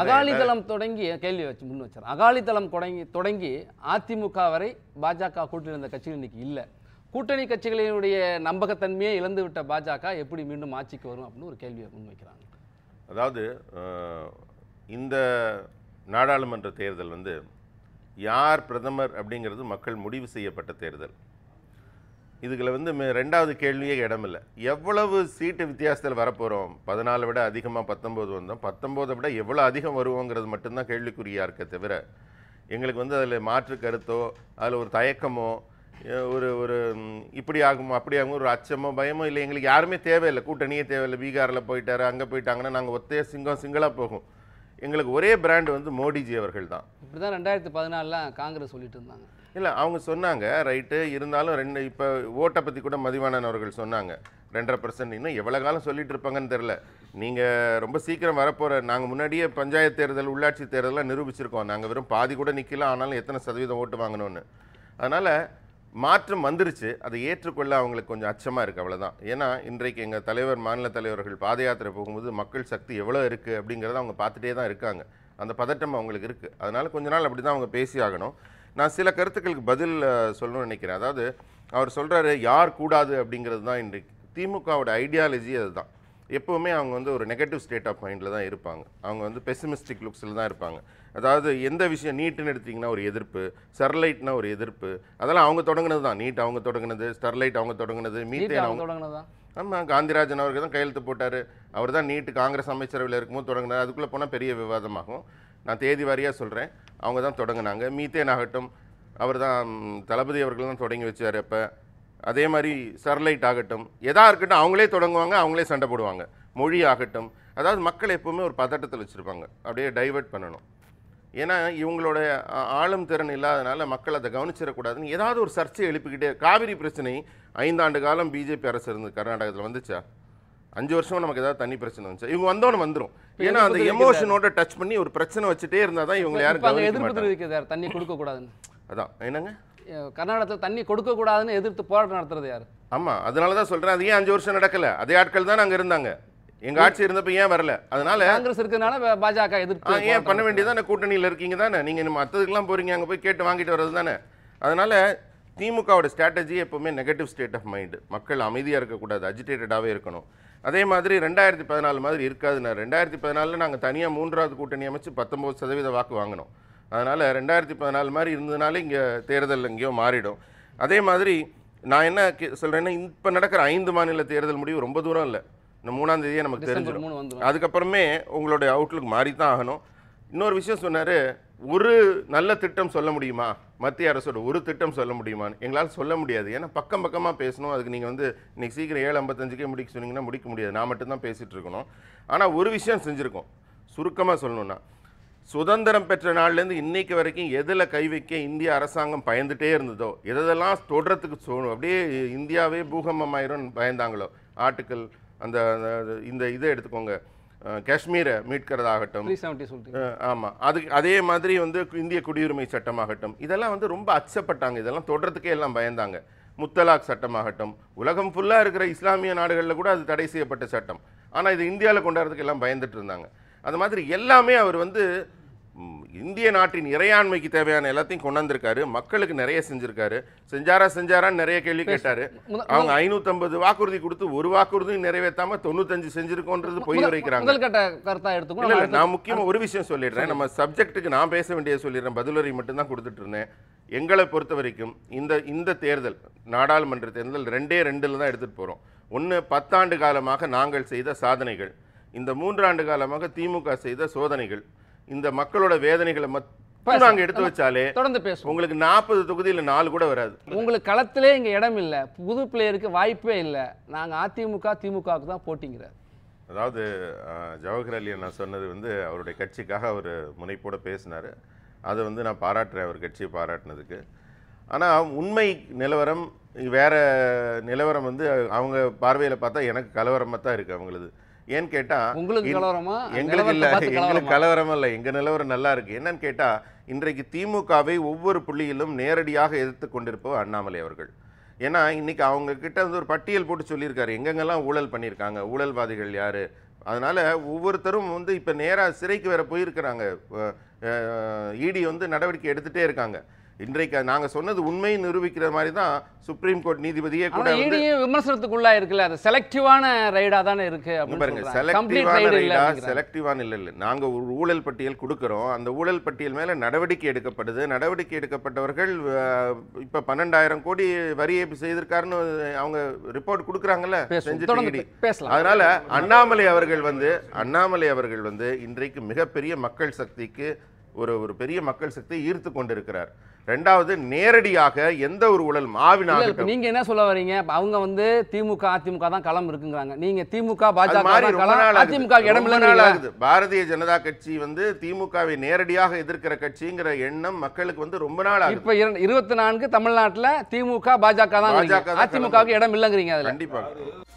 அகாலிதளம் தொடங்கி கேள்வி வச்சு முன் வச்சார் அகாலிதளம் தொடங்கி தொடங்கி அதிமுக வரை பாஜக கூட்டிருந்த கட்சிகள் இன்னைக்கு இல்லை கூட்டணி கட்சிகளினுடைய நம்பகத்தன்மையை இழந்து விட்ட பாஜக எப்படி மீண்டும் ஆட்சிக்கு வரும் அப்படின்னு ஒரு கேள்வியை முன்வைக்கிறாங்க அதாவது இந்த நாடாளுமன்ற தேர்தல் வந்து யார் பிரதமர் அப்படிங்கிறது மக்கள் முடிவு செய்யப்பட்ட தேர்தல் இதுகளை வந்து ரெண்டாவது கேள்வியே இடமில்லை எவ்வளவு சீட்டு வித்தியாசத்தில் வரப்போகிறோம் பதினாலை விட அதிகமாக பத்தொம்போது வந்தோம் பத்தொம்போதை விட எவ்வளோ அதிகம் வருவோங்கிறது மட்டும்தான் கேள்விக்குறியாக இருக்க தவிர எங்களுக்கு வந்து அதில் மாற்று கருத்தோ அதில் ஒரு தயக்கமோ ஒரு ஒரு இப்படி ஆகுமோ அப்படி ஆகுமோ ஒரு அச்சமோ பயமோ இல்லை எங்களுக்கு யாருமே தேவையில்லை கூட்டணியே தேவையில்லை பீகாரில் போயிட்டாரு அங்கே போயிட்டாங்கன்னா நாங்கள் ஒத்தையே சிங்கம் சிங்கிளாக போகும் எங்களுக்கு ஒரே பிராண்ட் வந்து மோடிஜி அவர்கள் தான் இப்படி தான் ரெண்டாயிரத்தி பதினாலில் காங்கிரஸ் சொல்லிட்டு இருந்தாங்க இல்லை அவங்க சொன்னாங்க ரைட்டு இருந்தாலும் ரெண்டு இப்போ ஓட்டை பற்றி கூட மதிவானன் அவர்கள் சொன்னாங்க ரெண்டரை பர்சன்ட் இன்னும் எவ்வளோ காலம் சொல்லிட்டு இருப்பாங்கன்னு தெரில நீங்கள் ரொம்ப சீக்கிரம் வரப்போகிற நாங்கள் முன்னாடியே பஞ்சாயத்து தேர்தல் உள்ளாட்சி தேர்தலாம் நிரூபிச்சிருக்கோம் நாங்கள் வெறும் பாதி கூட நிற்கலாம் ஆனாலும் எத்தனை சதவீதம் ஓட்டு வாங்கணும்னு அதனால் மாற்றம் வந்துருச்சு அதை ஏற்றுக்கொள்ள அவங்களுக்கு கொஞ்சம் அச்சமாக இருக்குது அவ்வளோதான் ஏன்னா இன்றைக்கு எங்கள் தலைவர் மாநில தலைவர்கள் பாத யாத்திரை போகும்போது மக்கள் சக்தி எவ்வளோ இருக்குது அப்படிங்கிறத அவங்க பார்த்துட்டே தான் இருக்காங்க அந்த பதட்டம் அவங்களுக்கு இருக்குது அதனால் கொஞ்ச நாள் அப்படி தான் அவங்க பேசி ஆகணும் நான் சில கருத்துக்களுக்கு பதில் சொல்லணும்னு நினைக்கிறேன் அதாவது அவர் சொல்கிறாரு யார் கூடாது அப்படிங்கிறது தான் இன்றைக்கு திமுகவோட ஐடியாலஜி அதுதான் எப்போவுமே அவங்க வந்து ஒரு நெகட்டிவ் ஸ்டேட் ஆஃப் மைண்டில் தான் இருப்பாங்க அவங்க வந்து பெசிமிஸ்டிக் லுக்ஸில் தான் இருப்பாங்க அதாவது எந்த விஷயம் நீட்டுன்னு எடுத்திங்கன்னா ஒரு எதிர்ப்பு ஸ்டெர்லைட்னா ஒரு எதிர்ப்பு அதெல்லாம் அவங்க தொடங்கினது தான் நீட் அவங்க தொடங்கினது ஸ்டெர்லைட் அவங்க தொடங்கினது மீத்தேன் அவங்க தொடங்கினது ஆமாம் காந்திராஜன் அவருக்கு தான் கையெழுத்து போட்டார் அவர் தான் நீட்டு காங்கிரஸ் அமைச்சரவையில் இருக்கும்போது தொடங்கினார் அதுக்குள்ளே போனால் பெரிய விவாதமாகும் நான் தேதி வாரியாக சொல்கிறேன் அவங்க தான் தொடங்கினாங்க மீத்தேன் ஆகட்டும் அவர் தான் தளபதி அவர்கள் தான் தொடங்கி வச்சார் அப்போ அதே மாதிரி சர்லைட் ஆகட்டும் எதாக இருக்கட்டும் அவங்களே தொடங்குவாங்க அவங்களே சண்டை போடுவாங்க மொழி ஆகட்டும் அதாவது மக்கள் எப்போவுமே ஒரு பதட்டத்தில் வச்சுருப்பாங்க அப்படியே டைவெர்ட் பண்ணணும் ஏன்னா இவங்களோட ஆளும் திறன் இல்லாதனால மக்கள் அதை கவனிச்சிடக்கூடாதுன்னு ஏதாவது ஒரு சர்ச்சையை எழுப்பிக்கிட்டே காவிரி பிரச்சனை ஐந்தாண்டு காலம் பிஜேபி அரசு இருந்து கர்நாடகத்தில் வந்துச்சா அஞ்சு வருஷமும் நமக்கு ஏதாவது தண்ணி பிரச்சனை வந்துச்சா இவங்க வந்தோன்னு வந்துடும் ஏன்னா அந்த எமோஷனோட டச் பண்ணி ஒரு பிரச்சனை வச்சுட்டே இருந்தால் தான் இவங்க யாரும் தண்ணி கொடுக்கக்கூடாதுன்னு அதான் என்னங்க கர்நாடகத்தில் தண்ணி கொடுக்கக்கூடாதுன்னு எதிர்த்து போராட்டம் நடத்துறது யார் ஆமாம் அதனால தான் சொல்கிறேன் அது ஏன் அஞ்சு வருஷம் நடக்கல அதே ஆட்கள் தான் அங்கே இருந்தாங்க எங்க ஆட்சி இருந்தப்ப ஏன் வரல அதனால காங்கிரஸ் இருக்கிறதுனால பாஜக எதிர்ப்பு ஏன் பண்ண வேண்டியதுதானே கூட்டணியில் இருக்கீங்க தானே நீங்க மற்றதுக்கெல்லாம் போறீங்க அங்கே போய் கேட்டு வாங்கிட்டு வர்றது தானே அதனால திமுகவோட ஸ்ட்ராட்டஜி எப்பவுமே நெகட்டிவ் ஸ்டேட் ஆஃப் மைண்டு மக்கள் அமைதியாக இருக்கக்கூடாது அஜிடேட்டடாகவே இருக்கணும் அதே மாதிரி ரெண்டாயிரத்தி பதினாலு மாதிரி இருக்காதுண்ணா ரெண்டாயிரத்தி பதினாலில் நாங்கள் தனியாக மூன்றாவது கூட்டணி அமைச்சு பத்தொம்பது சதவீத வாக்கு வாங்கினோம் அதனால் ரெண்டாயிரத்தி பதினாலு மாதிரி இருந்ததுனால இங்கே தேர்தல் எங்கேயோ மாறிடும் அதே மாதிரி நான் என்ன கே சொல்கிறேன்னா இப்போ நடக்கிற ஐந்து மாநில தேர்தல் முடிவு ரொம்ப தூரம் இல்லை இந்த மூணாம் தேதியே நமக்கு தெரிஞ்சிடும் அதுக்கப்புறமே உங்களுடைய அவுட்லுக் மாறி தான் ஆகணும் இன்னொரு விஷயம் சொன்னார் ஒரு நல்ல திட்டம் சொல்ல முடியுமா மத்திய அரசோட ஒரு திட்டம் சொல்ல முடியுமான்னு எங்களால் சொல்ல முடியாது ஏன்னா பக்கம் பக்கமாக பேசணும் அதுக்கு நீங்கள் வந்து இன்றைக்கி சீக்கிரம் ஏழு ஐம்பத்தஞ்சுக்கே முடிக்க சொன்னீங்கன்னா முடிக்க முடியாது நான் மட்டும்தான் பேசிகிட்டு இருக்கணும் ஆனால் ஒரு விஷயம் செஞ்சுருக்கோம் சுருக்கமாக சொல்லணுன்னா சுதந்திரம் பெற்ற நாள்லேருந்து இன்றைக்கு வரைக்கும் எதில் கை வைக்க இந்திய அரசாங்கம் பயந்துகிட்டே இருந்ததோ எதெல்லாம் தொடுறதுக்கு சோணும் அப்படியே இந்தியாவே பூகம்பம் ஆயிரும் பயந்தாங்களோ ஆட்டுக்கள் அந்த இந்த இதை எடுத்துக்கோங்க காஷ்மீரை மீட்கிறதாகட்டும் ஆமாம் அது அதே மாதிரி வந்து இந்திய குடியுரிமை சட்டமாகட்டும் இதெல்லாம் வந்து ரொம்ப அச்சப்பட்டாங்க இதெல்லாம் தொடுறதுக்கே எல்லாம் பயந்தாங்க முத்தலாக் சட்டமாகட்டும் உலகம் ஃபுல்லாக இருக்கிற இஸ்லாமிய நாடுகளில் கூட அது தடை செய்யப்பட்ட சட்டம் ஆனால் இது இந்தியாவில் கொண்டாடுறதுக்கு எல்லாம் பயந்துட்டு இருந்தாங்க அந்த மாதிரி எல்லாமே அவர் வந்து இந்திய நாட்டின் இறையாண்மைக்கு தேவையான எல்லாத்தையும் கொண்டாந்துருக்காரு மக்களுக்கு நிறைய செஞ்சிருக்காரு செஞ்சாரா செஞ்சாரான்னு நிறைய கேள்வி கேட்டாரு அவங்க ஐம்பது வாக்குறுதி கொடுத்து ஒரு வாக்குறுதியும் நிறைவேற்றாம தொண்ணூத்தஞ்சு செஞ்சிருக்கோன்றது பொய் வரைக்கிறாங்க நான் முக்கியமா ஒரு விஷயம் சொல்லிடுறேன் நம்ம சப்ஜெக்டுக்கு நான் பேச வேண்டியதை சொல்லிடுறேன் பதிலுரை மட்டும்தான் கொடுத்துட்டு இருந்தேன் எங்களை பொறுத்த வரைக்கும் இந்த இந்த தேர்தல் நாடாளுமன்ற தேர்தல் ரெண்டே ரெண்டுல தான் எடுத்துட்டு போறோம் ஒன்று பத்தாண்டு காலமாக நாங்கள் செய்த சாதனைகள் இந்த மூன்றாண்டு காலமாக திமுக செய்த சோதனைகள் இந்த மக்களோட வேதனைகளை மட்டும் நாங்கள் எடுத்து வச்சாலே தொடர்ந்து பேசுவோம் உங்களுக்கு நாற்பது தொகுதியில் நாலு கூட வராது உங்களுக்கு களத்திலே இங்கே இடம் இல்லை புது பிளேயருக்கு வாய்ப்பே இல்லை நாங்கள் அதிமுக திமுகவுக்கு தான் போட்டிங்கிறார் அதாவது ஜவஹர் அலி நான் சொன்னது வந்து அவருடைய கட்சிக்காக அவர் முனைப்போட பேசினார் அதை வந்து நான் பாராட்டுறேன் அவர் கட்சியை பாராட்டினதுக்கு ஆனால் உண்மை நிலவரம் வேற நிலவரம் வந்து அவங்க பார்வையில் பார்த்தா எனக்கு கலவரமாக தான் இருக்குது அவங்களது ஏன்னு கேட்டா உங்களுக்கு கலவரமா எங்களுக்கு இல்ல எங்களுக்கு கலவரம் இல்ல எங்க நிலவரம் நல்லா இருக்கு என்னன்னு கேட்டா இன்றைக்கு திமுகவை ஒவ்வொரு புள்ளியிலும் நேரடியாக எதிர்த்து கொண்டிருப்பவர் அண்ணாமலை அவர்கள் ஏன்னா இன்னைக்கு அவங்க கிட்ட வந்து ஒரு பட்டியல் போட்டு சொல்லியிருக்காரு எங்கெங்கெல்லாம் ஊழல் பண்ணியிருக்காங்க ஊழல்வாதிகள் யாரு அதனால ஒவ்வொருத்தரும் வந்து இப்போ நேராக சிறைக்கு வேற போயிருக்கிறாங்க இடி வந்து நடவடிக்கை எடுத்துகிட்டே இருக்காங்க இன்றைக்கு நாங்கள் சொன்னது உண்மை நிரூபிக்கிற மாதிரி தான் சுப்ரீம் கோர்ட் நீதிபதியே கூட விமர்சனத்துக்குள்ளா இருக்குல்ல அது செலக்டிவான ரைடா தானே இருக்கு பாருங்க செலக்டிவான ரைடா செலக்டிவான இல்லை இல்லை நாங்கள் ஒரு ஊழல் பட்டியல் கொடுக்குறோம் அந்த ஊழல் பட்டியல் மேலே நடவடிக்கை எடுக்கப்படுது நடவடிக்கை எடுக்கப்பட்டவர்கள் இப்போ பன்னெண்டாயிரம் கோடி வரி செய்திருக்காருன்னு அவங்க ரிப்போர்ட் கொடுக்குறாங்கல்ல பேசலாம் அதனால அண்ணாமலை அவர்கள் வந்து அண்ணாமலை அவர்கள் வந்து இன்றைக்கு மிகப்பெரிய மக்கள் சக்திக்கு ஒரு ஒரு பெரிய மக்கள் சக்தியை ஈர்த்து கொண்டிருக்கிறார் ரெண்டாவது நேரடியாக எந்த ஒரு உடல் மாவினாக நீங்க என்ன சொல்ல வரீங்க அவங்க வந்து திமுக அதிமுக தான் களம் இருக்குங்கிறாங்க நீங்க திமுக பாஜக அதிமுக இடம் ஆகுது பாரதிய ஜனதா கட்சி வந்து திமுகவை நேரடியாக எதிர்க்கிற கட்சிங்கிற எண்ணம் மக்களுக்கு வந்து ரொம்ப நாள் ஆகுது இப்ப இருபத்தி நான்கு தமிழ்நாட்டில் திமுக பாஜக தான் அதிமுகவுக்கு இடம் இல்லைங்கிறீங்க கண்டிப்பா